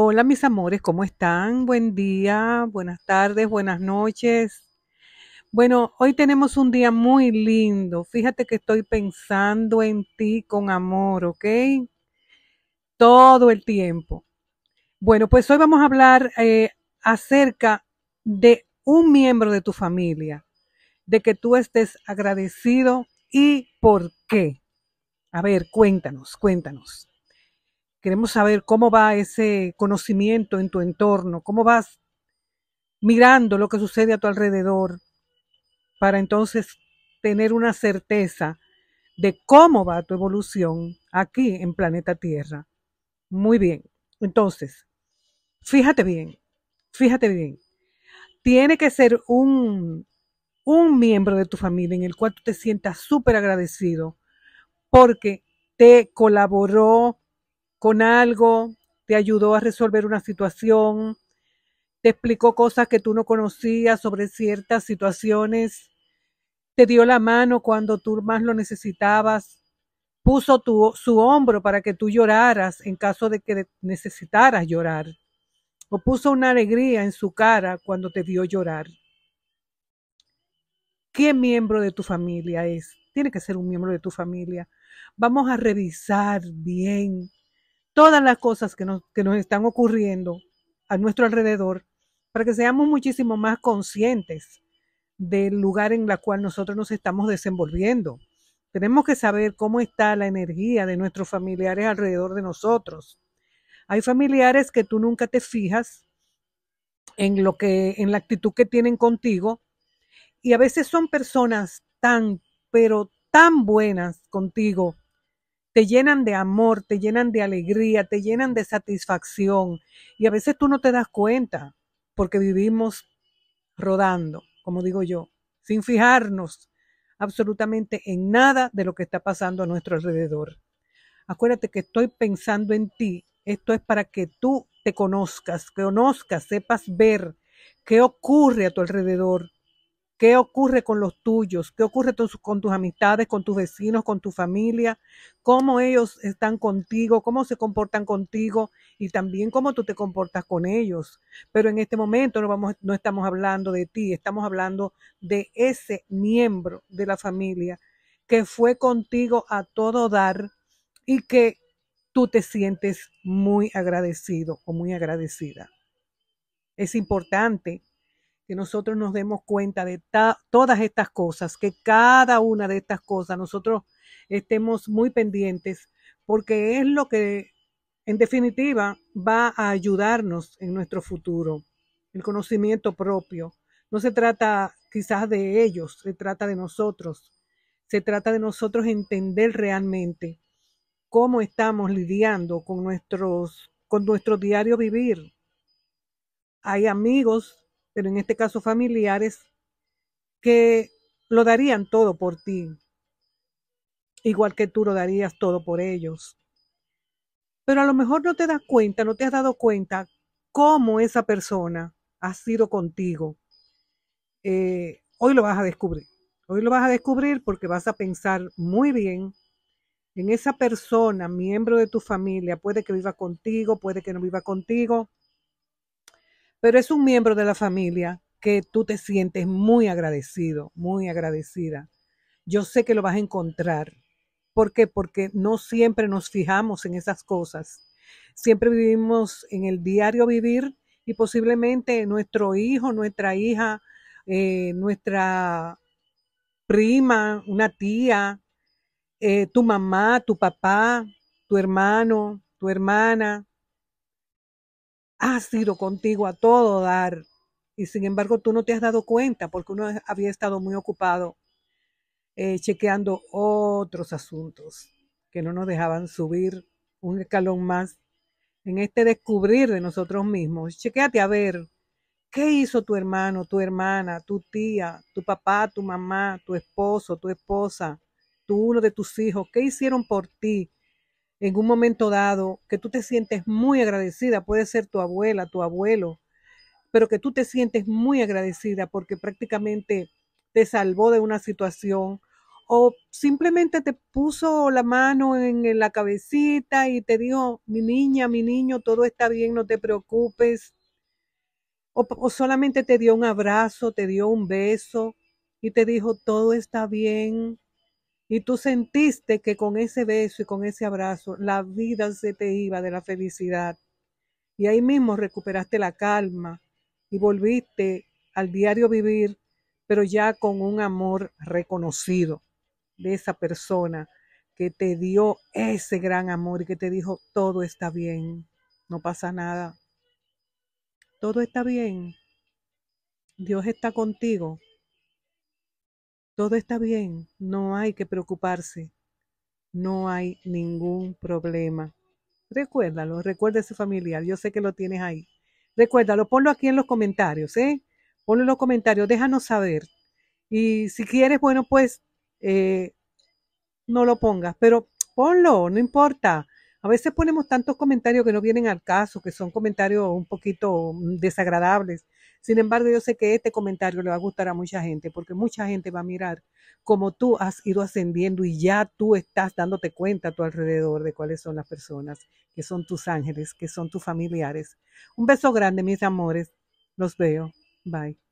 Hola mis amores, ¿cómo están? Buen día, buenas tardes, buenas noches. Bueno, hoy tenemos un día muy lindo. Fíjate que estoy pensando en ti con amor, ¿ok? Todo el tiempo. Bueno, pues hoy vamos a hablar eh, acerca de un miembro de tu familia, de que tú estés agradecido y por qué. A ver, cuéntanos, cuéntanos. Queremos saber cómo va ese conocimiento en tu entorno, cómo vas mirando lo que sucede a tu alrededor para entonces tener una certeza de cómo va tu evolución aquí en planeta Tierra. Muy bien, entonces, fíjate bien, fíjate bien. Tiene que ser un, un miembro de tu familia en el cual tú te sientas súper agradecido porque te colaboró, con algo, te ayudó a resolver una situación, te explicó cosas que tú no conocías sobre ciertas situaciones, te dio la mano cuando tú más lo necesitabas, puso su hombro para que tú lloraras en caso de que necesitaras llorar, o puso una alegría en su cara cuando te vio llorar. ¿Qué miembro de tu familia es? Tiene que ser un miembro de tu familia. Vamos a revisar bien todas las cosas que nos, que nos están ocurriendo a nuestro alrededor para que seamos muchísimo más conscientes del lugar en la cual nosotros nos estamos desenvolviendo. Tenemos que saber cómo está la energía de nuestros familiares alrededor de nosotros. Hay familiares que tú nunca te fijas en lo que en la actitud que tienen contigo y a veces son personas tan pero tan buenas contigo te llenan de amor, te llenan de alegría, te llenan de satisfacción. Y a veces tú no te das cuenta porque vivimos rodando, como digo yo, sin fijarnos absolutamente en nada de lo que está pasando a nuestro alrededor. Acuérdate que estoy pensando en ti. Esto es para que tú te conozcas, conozcas, sepas ver qué ocurre a tu alrededor, ¿Qué ocurre con los tuyos? ¿Qué ocurre con tus amistades, con tus vecinos, con tu familia? ¿Cómo ellos están contigo? ¿Cómo se comportan contigo? Y también cómo tú te comportas con ellos. Pero en este momento no, vamos, no estamos hablando de ti, estamos hablando de ese miembro de la familia que fue contigo a todo dar y que tú te sientes muy agradecido o muy agradecida. Es importante que nosotros nos demos cuenta de todas estas cosas, que cada una de estas cosas nosotros estemos muy pendientes, porque es lo que en definitiva va a ayudarnos en nuestro futuro, el conocimiento propio. No se trata quizás de ellos, se trata de nosotros. Se trata de nosotros entender realmente cómo estamos lidiando con nuestros con nuestro diario vivir. Hay amigos pero en este caso familiares, que lo darían todo por ti, igual que tú lo darías todo por ellos. Pero a lo mejor no te das cuenta, no te has dado cuenta cómo esa persona ha sido contigo. Eh, hoy lo vas a descubrir. Hoy lo vas a descubrir porque vas a pensar muy bien en esa persona, miembro de tu familia. Puede que viva contigo, puede que no viva contigo, pero es un miembro de la familia que tú te sientes muy agradecido, muy agradecida. Yo sé que lo vas a encontrar. ¿Por qué? Porque no siempre nos fijamos en esas cosas. Siempre vivimos en el diario vivir y posiblemente nuestro hijo, nuestra hija, eh, nuestra prima, una tía, eh, tu mamá, tu papá, tu hermano, tu hermana, ha sido contigo a todo dar y sin embargo tú no te has dado cuenta porque uno había estado muy ocupado eh, chequeando otros asuntos que no nos dejaban subir un escalón más en este descubrir de nosotros mismos. Chequéate a ver qué hizo tu hermano, tu hermana, tu tía, tu papá, tu mamá, tu esposo, tu esposa, tú uno de tus hijos, qué hicieron por ti en un momento dado que tú te sientes muy agradecida, puede ser tu abuela, tu abuelo, pero que tú te sientes muy agradecida porque prácticamente te salvó de una situación o simplemente te puso la mano en, la cabecita y te dijo, mi niña, mi niño, todo está bien, no te preocupes. o solamente te dio un abrazo, te dio un beso y te dijo, todo está bien, y tú sentiste que con ese beso y con ese abrazo la vida se te iba de la felicidad. Y ahí mismo recuperaste la calma y volviste al diario vivir, pero ya con un amor reconocido de esa persona que te dio ese gran amor y que te dijo, todo está bien, no pasa nada, todo está bien, Dios está contigo, todo está bien, no hay que preocuparse, no hay ningún problema. Recuérdalo, recuerda a familiar, yo sé que lo tienes ahí. Recuérdalo, ponlo aquí en los comentarios, ¿eh? Ponlo en los comentarios, déjanos saber. Y si quieres, bueno, pues eh, no lo pongas, pero ponlo, no importa. A veces ponemos tantos comentarios que no vienen al caso, que son comentarios un poquito mm, desagradables, sin embargo, yo sé que este comentario le va a gustar a mucha gente porque mucha gente va a mirar cómo tú has ido ascendiendo y ya tú estás dándote cuenta a tu alrededor de cuáles son las personas que son tus ángeles, que son tus familiares. Un beso grande, mis amores. Los veo. Bye.